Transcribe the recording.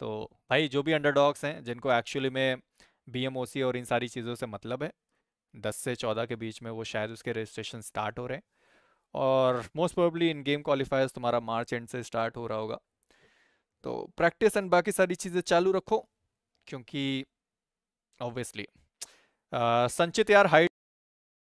तो भाई जो भी अंडरडॉग्स हैं जिनको एक्चुअली में बी और इन सारी चीज़ों से मतलब है दस से चौदह के बीच में वो शायद उसके रजिस्ट्रेशन स्टार्ट हो रहे हैं और most probably in game qualifiers तुम्हारा मार्च एंड से स्टार्ट हो रहा होगा तो प्रैक्टिस एंड बाकी सारी चीज़ें चालू रखो क्योंकि ऑब्वियसली संचित यार हाइट